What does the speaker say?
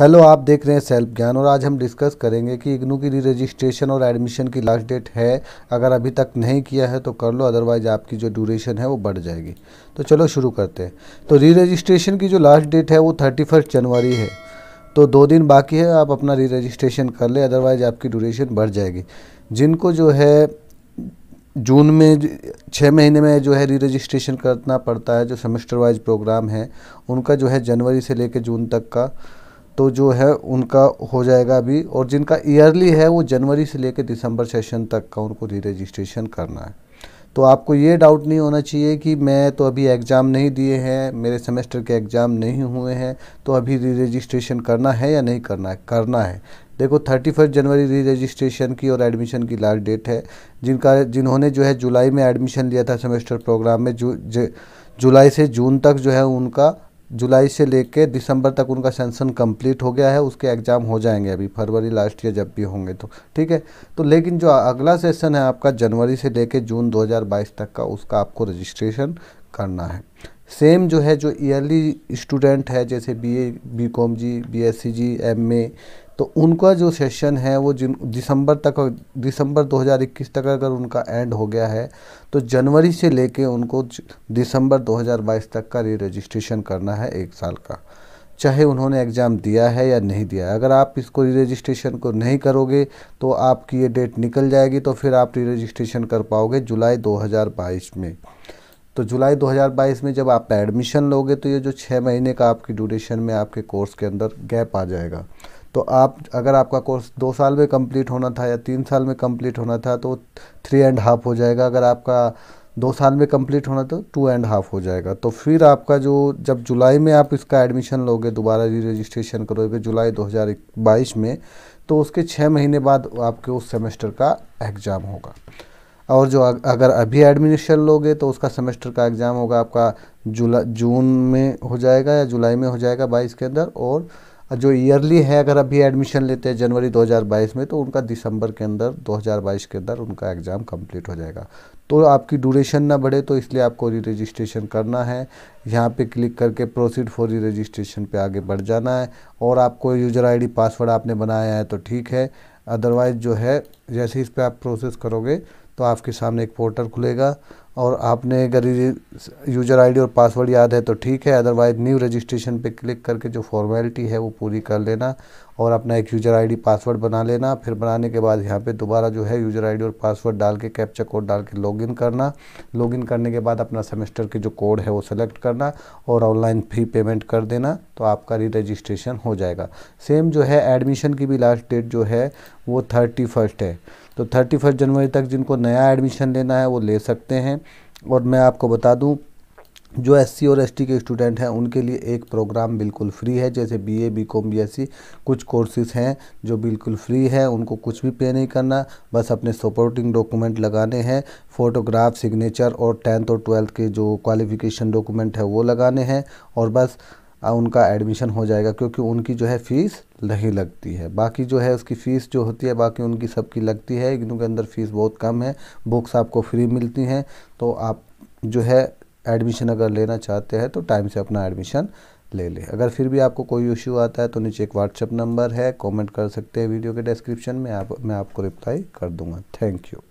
hello आप देख रहे हैं सेल्फ ज्ञान और आज हम डिस्कस करेंगे कि इग्नू की री रजिस्ट्रेशन और एडमिशन की लास्ट डेट है अगर अभी तक नहीं किया है तो कर लो अदरवाइज आपकी जो ड्यूरेशन है वो बढ़ जाएगी तो चलो शुरू करते हैं तो री रजिस्ट्रेशन की जो लास्ट डेट है वो थर्टी फर्स्ट जनवरी है तो दो दिन बाकी है आप अपना री रजिस्ट्रेशन कर लें अदरवाइज आपकी ड्यूरेशन बढ़ जाएगी जिनको जो है जून में छः महीने में जो है री रजिस्ट्रेशन करना पड़ता है जो सेमेस्टर वाइज प्रोग्राम है उनका जो है जनवरी से लेकर जून तक का तो जो है उनका हो जाएगा अभी और जिनका ईयरली है वो जनवरी से लेकर दिसंबर सेशन तक का उनको री रजिस्ट्रेशन करना है तो आपको ये डाउट नहीं होना चाहिए कि मैं तो अभी एग्ज़ाम नहीं दिए हैं मेरे सेमेस्टर के एग्ज़ाम नहीं हुए हैं तो अभी री रजिस्ट्रेशन करना है या नहीं करना है करना है देखो थर्टी फर्स्ट जनवरी री रजिस्ट्रेशन की और एडमिशन की लास्ट डेट है जिनका जिन्होंने जो है जुलाई में एडमिशन लिया था सेमेस्टर प्रोग्राम में जु, ज, जुलाई से जून तक जो है उनका जुलाई से लेके दिसंबर तक उनका सेंसन कंप्लीट हो गया है उसके एग्ज़ाम हो जाएंगे अभी फरवरी लास्ट ईयर जब भी होंगे तो ठीक है तो लेकिन जो अगला सेशन है आपका जनवरी से लेके जून 2022 तक का उसका आपको रजिस्ट्रेशन करना है सेम जो है जो ईयरली स्टूडेंट है जैसे बीए बीकॉम जी बीएससी जी एमए तो उनका जो सेशन है वो जिन दिसंबर तक दिसंबर 2021 तक अगर उनका एंड हो गया है तो जनवरी से लेके उनको दिसंबर 2022 तक का री रजिस्ट्रेशन करना है एक साल का चाहे उन्होंने एग्ज़ाम दिया है या नहीं दिया अगर आप इसको री रजिस्ट्रेशन को नहीं करोगे तो आपकी ये डेट निकल जाएगी तो फिर आप री रजिस्ट्रेशन कर पाओगे जुलाई दो में तो जुलाई 2022 में जब आप एडमिशन लोगे तो ये जो छः महीने का आपकी ड्यूरेशन में आपके कोर्स के अंदर गैप आ जाएगा तो आप अगर आपका कोर्स दो साल में कंप्लीट होना था या तीन साल में कंप्लीट होना था तो थ्री एंड हाफ हो जाएगा अगर आपका दो साल में कंप्लीट होना तो टू एंड हाफ हो जाएगा तो फिर आपका जो जब जुलाई में आप इसका एडमिशन लोगे दोबारा री रजिस्ट्रेशन करोगे जुलाई 2022 में तो उसके छः महीने बाद आपके उस सेमेस्टर का एग्ज़ाम होगा और जो अगर अभी एडमिशन लोगे तो उसका सेमेस्टर का एग्ज़ाम होगा आपका जुला जून में हो जाएगा या जुलाई में हो जाएगा बाईस के अंदर और जो ईयरली है अगर अभी एडमिशन लेते हैं जनवरी 2022 में तो उनका दिसंबर के अंदर 2022 के अंदर उनका एग्ज़ाम कंप्लीट हो जाएगा तो आपकी ड्यूरेशन ना बढ़े तो इसलिए आपको री रजिस्ट्रेशन करना है यहाँ पे क्लिक करके प्रोसीड फॉर री रजिस्ट्रेशन पर आगे बढ़ जाना है और आपको यूजर आईडी पासवर्ड आपने बनाया है तो ठीक है अदरवाइज़ जो है जैसे इस पर आप प्रोसेस करोगे तो आपके सामने एक पोर्टल खुलेगा और आपने अगर यूजर आईडी और पासवर्ड याद है तो ठीक है अदरवाइज न्यू रजिस्ट्रेशन पे क्लिक करके जो फॉर्मेलिटी है वो पूरी कर लेना और अपना एक यूजर आईडी पासवर्ड बना लेना फिर बनाने के बाद यहाँ पे दोबारा जो है यूजर आईडी और पासवर्ड डाल के कैप्चर कोड डाल के लॉगिन करना लॉगिन करने के बाद अपना सेमेस्टर के जो कोड है वो सेलेक्ट करना और ऑनलाइन फी पेमेंट कर देना तो आपका री रजिस्ट्रेशन हो जाएगा सेम जो है एडमिशन की भी लास्ट डेट जो है वो थर्टी फर्स्ट है तो थर्टी फर्स्ट जनवरी तक जिनको नया एडमिशन लेना है वो ले सकते हैं और मैं आपको बता दूं जो एस और एस के स्टूडेंट हैं उनके लिए एक प्रोग्राम बिल्कुल फ्री है जैसे B A B Com B कुछ कोर्सेज हैं जो बिल्कुल फ्री है उनको कुछ भी पे नहीं करना बस अपने सपोर्टिंग डॉक्यूमेंट लगाने हैं फ़ोटोग्राफ सिग्नेचर और टेंथ और ट्वेल्थ के जो क्वालिफ़िकेशन डॉक्यूमेंट है वो लगाने हैं और बस उनका एडमिशन हो जाएगा क्योंकि उनकी जो है फ़ीस नहीं लगती है बाकी जो है उसकी फ़ीस जो होती है बाकी उनकी सबकी लगती है इग्नू के अंदर फ़ीस बहुत कम है बुक्स आपको फ्री मिलती हैं तो आप जो है एडमिशन अगर लेना चाहते हैं तो टाइम से अपना एडमिशन ले लें अगर फिर भी आपको कोई इशू आता है तो नीचे एक व्हाट्सअप नंबर है कमेंट कर सकते हैं वीडियो के डिस्क्रिप्शन में आप मैं आपको रिप्लाई कर दूंगा थैंक यू